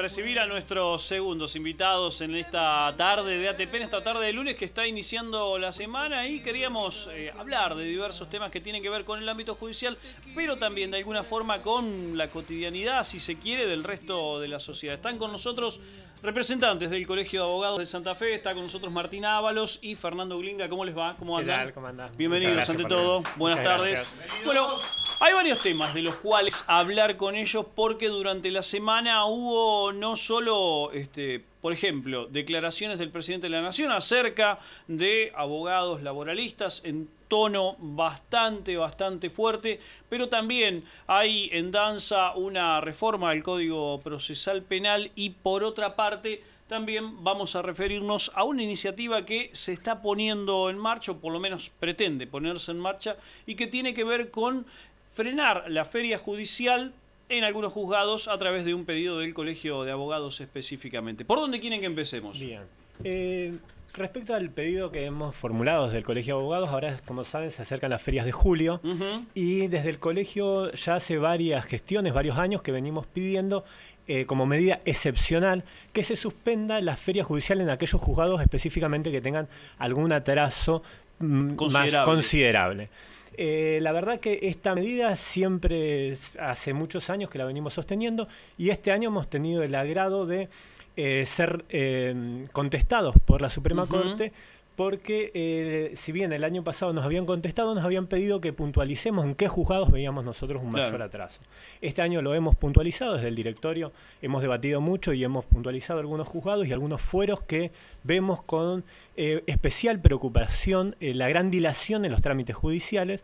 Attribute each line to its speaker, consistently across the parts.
Speaker 1: recibir a nuestros segundos invitados en esta tarde de ATP, en esta tarde de lunes que está iniciando la semana y queríamos eh, hablar de diversos temas que tienen que ver con el ámbito judicial, pero también de alguna forma con la cotidianidad, si se quiere, del resto de la sociedad. Están con nosotros representantes del Colegio de Abogados de Santa Fe, está con nosotros Martín Ábalos y Fernando Glinga. ¿Cómo les va? ¿Cómo andan? Bienvenidos ante todo. Buenas tardes. Bueno, hay varios temas de los cuales hablar con ellos porque durante la semana hubo no solo, este, por ejemplo, declaraciones del presidente de la Nación acerca de abogados laboralistas en tono bastante, bastante fuerte, pero también hay en danza una reforma del Código Procesal Penal y por otra parte también vamos a referirnos a una iniciativa que se está poniendo en marcha, o por lo menos pretende ponerse en marcha, y que tiene que ver con frenar la feria judicial en algunos juzgados a través de un pedido del Colegio de Abogados específicamente. ¿Por dónde quieren que empecemos? Bien.
Speaker 2: Eh, respecto al pedido que hemos formulado desde el Colegio de Abogados, ahora como saben se acercan las ferias de julio y desde el colegio ya hace varias gestiones, varios años que venimos pidiendo eh, como medida excepcional que se suspenda la feria judicial en aquellos juzgados específicamente que tengan algún atraso mm, más considerable. Eh, la verdad que esta medida siempre, hace muchos años que la venimos sosteniendo y este año hemos tenido el agrado de eh, ser eh, contestados por la Suprema Corte porque eh, si bien el año pasado nos habían contestado, nos habían pedido que puntualicemos en qué juzgados veíamos nosotros un mayor atraso. Este año lo hemos puntualizado desde el directorio, hemos debatido mucho y hemos puntualizado algunos juzgados y algunos fueros que vemos con eh, especial preocupación eh, la gran dilación en los trámites judiciales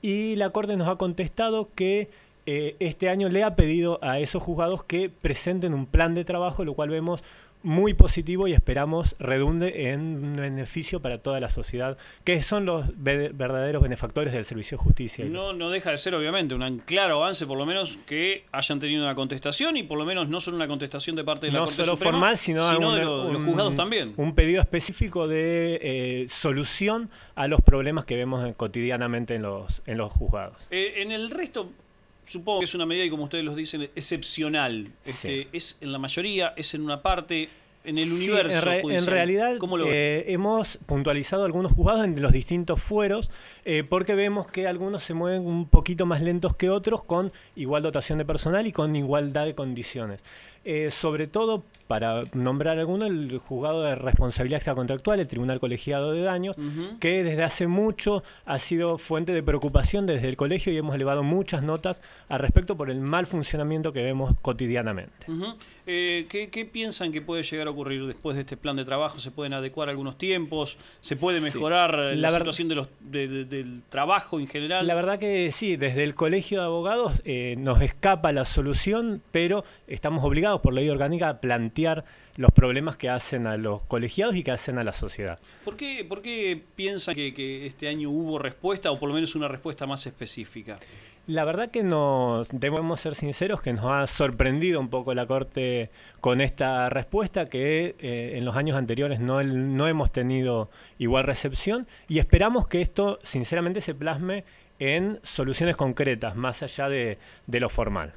Speaker 2: y la Corte nos ha contestado que este año le ha pedido a esos juzgados que presenten un plan de trabajo, lo cual vemos muy positivo y esperamos redunde en beneficio para toda la sociedad, que son los verdaderos benefactores del servicio de justicia.
Speaker 1: No, no deja de ser, obviamente, un claro avance, por lo menos que hayan tenido una contestación y por lo menos no solo una contestación de parte de la solo formal, sino, de, los juzgados también.
Speaker 2: Un pedido específico de eh, solución a los problemas que vemos cotidianamente en los, en los juzgados.
Speaker 1: Eh, en el resto, supongo que es una medida y como ustedes lo dicen, excepcional. Este, es en la mayoría, es en una parte, en el universo. en, realidad,
Speaker 2: eh, hemos puntualizado algunos juzgados en los distintos fueros, eh, porque vemos que algunos se mueven un poquito más lentos que otros con igual dotación de personal y con igualdad de condiciones. Eh, sobre todo, para nombrar alguno, el juzgado de responsabilidad extracontractual, el Tribunal Colegiado de Daños, que desde hace mucho ha sido fuente de preocupación desde el colegio y hemos elevado muchas notas al respecto por el mal funcionamiento que vemos cotidianamente.
Speaker 1: Eh, ¿qué, piensan que puede llegar a ocurrir después de este plan de trabajo? ¿Se pueden adecuar algunos tiempos? ¿Se puede mejorar la, situación del trabajo en general? La verdad
Speaker 2: que sí, desde el Colegio de Abogados eh, nos escapa la solución, pero estamos obligados por ley orgánica a plantear los problemas que hacen a los colegiados y que hacen a la sociedad.
Speaker 1: ¿Por qué, por piensan que, este año hubo respuesta o por lo menos una respuesta más específica?
Speaker 2: La verdad que nos, debemos ser sinceros, que nos ha sorprendido un poco la Corte con esta respuesta, que eh, en los años anteriores no, no hemos tenido igual recepción y esperamos que esto sinceramente se plasme en soluciones concretas, más allá de, de lo formal.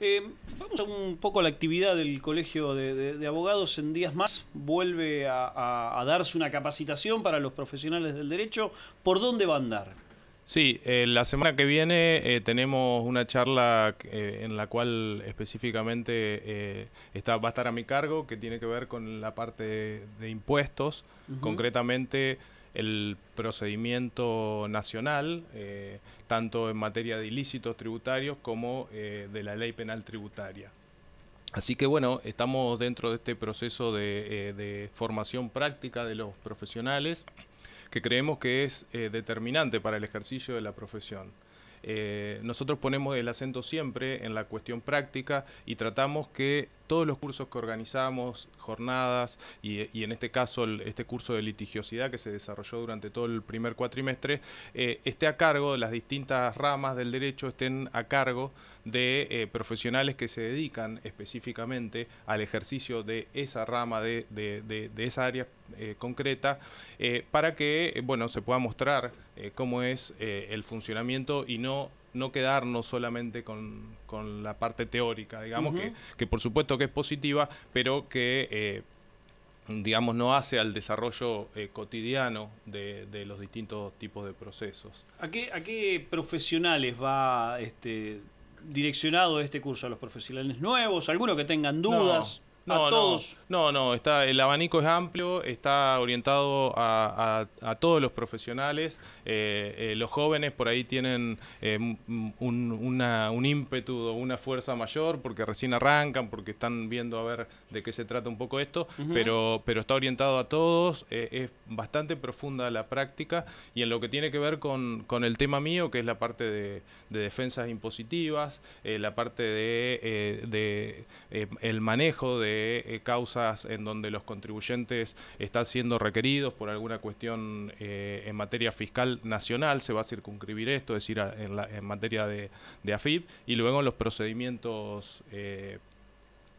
Speaker 1: Eh, vamos a un poco la actividad del Colegio de, Abogados. En días más vuelve a, darse una capacitación para los profesionales del derecho. ¿Por dónde va a andar?
Speaker 3: Sí, eh, la semana que viene eh, tenemos una charla en la cual específicamente está, va a estar a mi cargo, que tiene que ver con la parte de, impuestos, concretamente el procedimiento nacional, eh, tanto en materia de ilícitos tributarios como eh, de la ley penal tributaria. Así que bueno, estamos dentro de este proceso de eh, formación práctica de los profesionales que creemos que es determinante para el ejercicio de la profesión. nosotros ponemos el acento siempre en la cuestión práctica y tratamos que todos los cursos que organizamos, jornadas y, en este caso este curso de litigiosidad que se desarrolló durante todo el primer cuatrimestre, eh, esté a cargo, de las distintas ramas del derecho estén a cargo de eh, profesionales que se dedican específicamente al ejercicio de esa rama, de, esa área eh, concreta, para que bueno, se pueda mostrar cómo es el funcionamiento y no no quedarnos solamente con, la parte teórica, digamos, que, por supuesto que es positiva, pero que... Eh, digamos, no hace al desarrollo eh, cotidiano de, de, los distintos tipos de procesos.
Speaker 1: ¿A qué, profesionales va este, direccionado este curso? ¿A los profesionales nuevos? ¿Algunos que tengan dudas? no, todos.
Speaker 3: No, no, está, el abanico es amplio, está orientado a, todos los profesionales. Eh, eh, los jóvenes por ahí tienen eh, un, ímpetu o una fuerza mayor porque recién arrancan, porque están viendo a ver de qué se trata un poco esto, pero, pero está orientado a todos, es bastante profunda la práctica y en lo que tiene que ver con, el tema mío, que es la parte de, defensas impositivas, la parte de el manejo de eh, causas en donde los contribuyentes están siendo requeridos por alguna cuestión eh, en materia fiscal nacional, se va a circunscribir esto, es decir, en, materia de, de, AFIP, y luego en los procedimientos eh,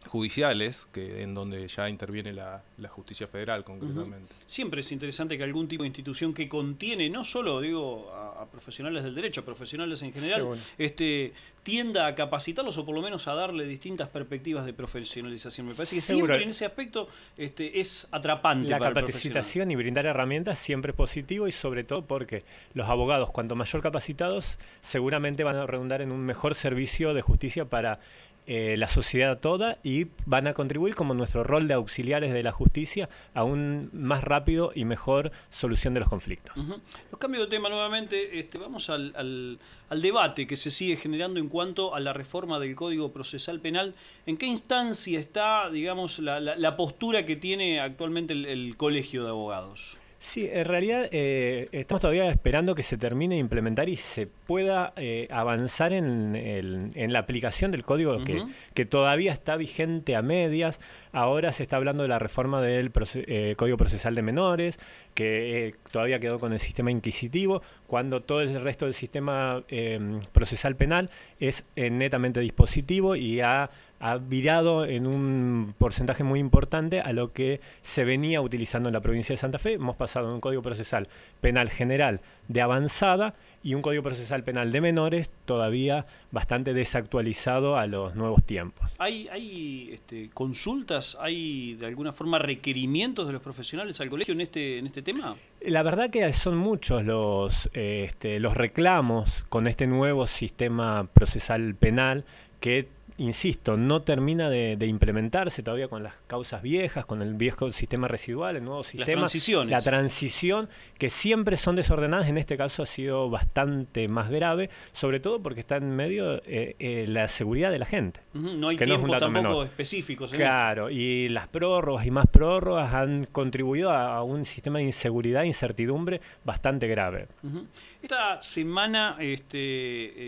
Speaker 3: judiciales, que en donde ya interviene la, justicia federal concretamente.
Speaker 1: Siempre es interesante que algún tipo de institución que contiene, no solo digo a, profesionales del derecho, a profesionales en general, este tienda a capacitarlos o por lo menos a darle distintas perspectivas de profesionalización. Me parece que siempre en ese aspecto este, es atrapante. La capacitación
Speaker 2: y brindar herramientas siempre es positivo y sobre todo porque los abogados, cuanto mayor capacitados, seguramente van a redundar en un mejor servicio de justicia para eh, la sociedad toda y van a contribuir como nuestro rol de auxiliares de la justicia a un más rápido y mejor solución de los conflictos.
Speaker 1: Los cambios de tema nuevamente, este, vamos al, al, debate que se sigue generando en cuanto a la reforma del Código Procesal Penal. ¿En qué instancia está, digamos, la, postura que tiene actualmente el Colegio de Abogados?
Speaker 2: Sí, en realidad eh, estamos todavía esperando que se termine de implementar y se pueda eh, avanzar en, la aplicación del código que, todavía está vigente a medias. Ahora se está hablando de la reforma del eh, Código Procesal de Menores, que todavía quedó con el sistema inquisitivo, cuando todo el resto del sistema procesal penal es netamente dispositivo y ha ha virado en un porcentaje muy importante a lo que se venía utilizando en la provincia de Santa Fe. Hemos pasado de un código procesal penal general de avanzada y un código procesal penal de menores todavía bastante desactualizado a los nuevos tiempos.
Speaker 1: ¿Hay, este, consultas, hay de alguna forma requerimientos de los profesionales al colegio en este, en este tema?
Speaker 2: La verdad que son muchos los, este, los reclamos con este nuevo sistema procesal penal que insisto, no termina de, implementarse todavía con las causas viejas, con el viejo sistema residual, el nuevo sistema. Las transiciones. La transición, que siempre son desordenadas, en este caso ha sido bastante más grave, sobre todo porque está en medio eh, eh, la seguridad de la gente.
Speaker 1: No hay que tiempo tampoco específicos. Claro,
Speaker 2: y las prórrogas y más prórrogas han contribuido a, un sistema de inseguridad e incertidumbre bastante grave.
Speaker 1: Esta semana este,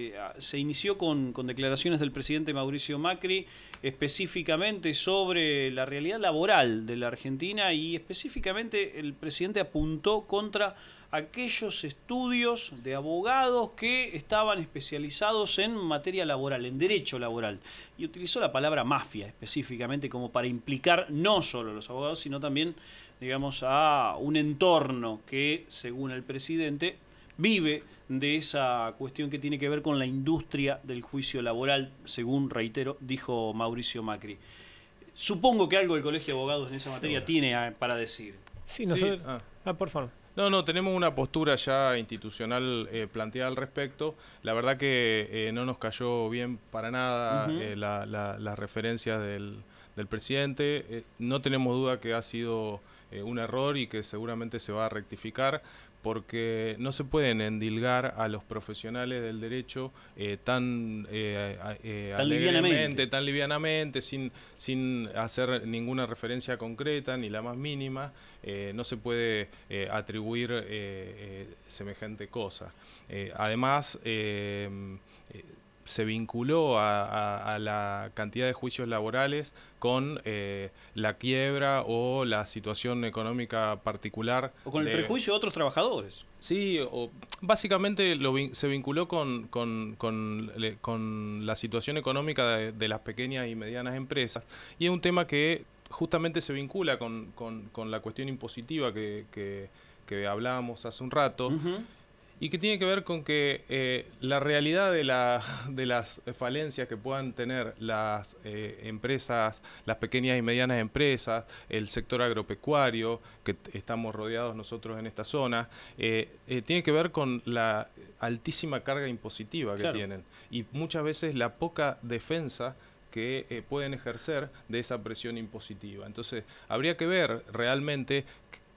Speaker 1: eh, se inició con, con declaraciones del presidente Mauricio Macri específicamente sobre la realidad laboral de la Argentina y específicamente el presidente apuntó contra aquellos estudios de abogados que estaban especializados en materia laboral, en derecho laboral. Y utilizó la palabra mafia específicamente como para implicar no solo a los abogados, sino también, digamos, a un entorno que, según el presidente, vive de esa cuestión que tiene que ver con la industria del juicio laboral, según, reitero, dijo Mauricio Macri. Supongo que algo el Colegio de Abogados en esa materia tiene ah, para decir. Sí, nosotros... Ah.
Speaker 2: ah. por favor.
Speaker 3: No, no, tenemos una postura ya institucional eh, planteada al respecto. La verdad que eh, no nos cayó bien para nada eh, las la, referencias del, del presidente. no tenemos duda que ha sido eh, un error y que seguramente se va a rectificar porque no se pueden endilgar a los profesionales del derecho eh, eh, tan, livianamente, sin, sin hacer ninguna referencia concreta ni la más mínima, no se puede atribuir semejante cosa. además, se vinculó a, la cantidad de juicios laborales con eh, la quiebra o la situación económica particular. O con el prejuicio
Speaker 1: de otros trabajadores.
Speaker 3: Sí, o, básicamente se vinculó con, con, la situación económica de, las pequeñas y medianas empresas. Y es un tema que justamente se vincula con, con, la cuestión impositiva que, que, hablábamos hace un rato, y que tiene que ver con que eh, la realidad de, la, de, las falencias que puedan tener las eh, empresas, las pequeñas y medianas empresas, el sector agropecuario, que estamos rodeados nosotros en esta zona, eh, tiene que ver con la altísima carga impositiva que tienen y muchas veces la poca defensa que pueden ejercer de esa presión impositiva. Entonces, habría que ver realmente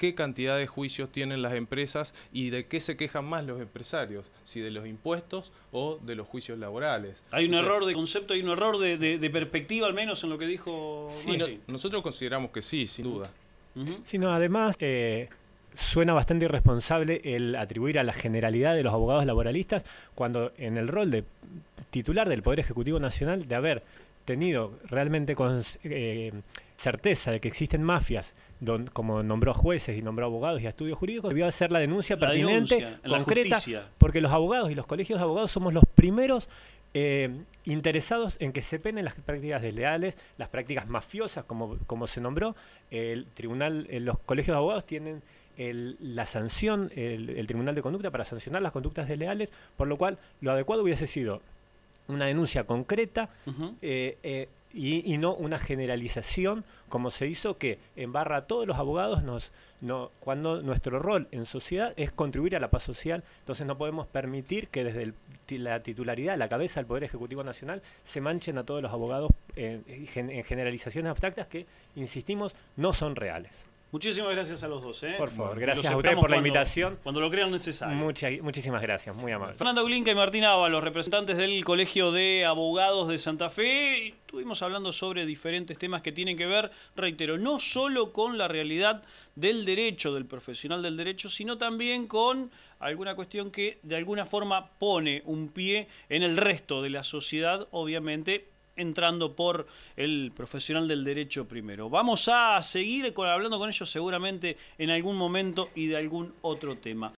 Speaker 3: qué cantidad de juicios tienen las empresas y de qué se quejan más los empresarios, si de los impuestos o de los juicios laborales. Hay un error
Speaker 1: de concepto, hay un error de, perspectiva al menos en lo que dijo...
Speaker 3: nosotros consideramos que sí, sin duda.
Speaker 2: además... Eh, suena bastante irresponsable el atribuir a la generalidad de los abogados laboralistas cuando en el rol de titular del Poder Ejecutivo Nacional de haber tenido realmente eh, certeza de que existen mafias como nombró jueces y nombró abogados y a estudios jurídicos, debió hacer la denuncia la pertinente, concreta, porque los abogados y los colegios de abogados somos los primeros eh, interesados en que se penen las prácticas desleales, las prácticas mafiosas, como, como se nombró. El tribunal, eh, los colegios de abogados tienen la sanción, el tribunal de conducta para sancionar las conductas desleales, por lo cual lo adecuado hubiese sido una denuncia concreta eh, eh, y, no una generalización como se hizo que en barra a todos los abogados nos no, cuando nuestro rol en sociedad es contribuir a la paz social, entonces no podemos permitir que desde la titularidad, la cabeza del Poder Ejecutivo Nacional, se manchen a todos los abogados eh, en generalizaciones abstractas que, insistimos, no son reales.
Speaker 1: Muchísimas gracias a los dos. ¿eh? Por favor, gracias a usted por la invitación. Cuando lo crean necesario.
Speaker 2: muchísimas gracias, muy amable.
Speaker 1: Fernando Glinca y Martín los representantes del Colegio de Abogados de Santa Fe, estuvimos hablando sobre diferentes temas que tienen que ver, reitero, no solo con la realidad del derecho, del profesional del derecho, sino también con alguna cuestión que de alguna forma pone un pie en el resto de la sociedad, obviamente entrando por el profesional del derecho primero. Vamos a seguir hablando con ellos seguramente en algún momento y de algún otro tema.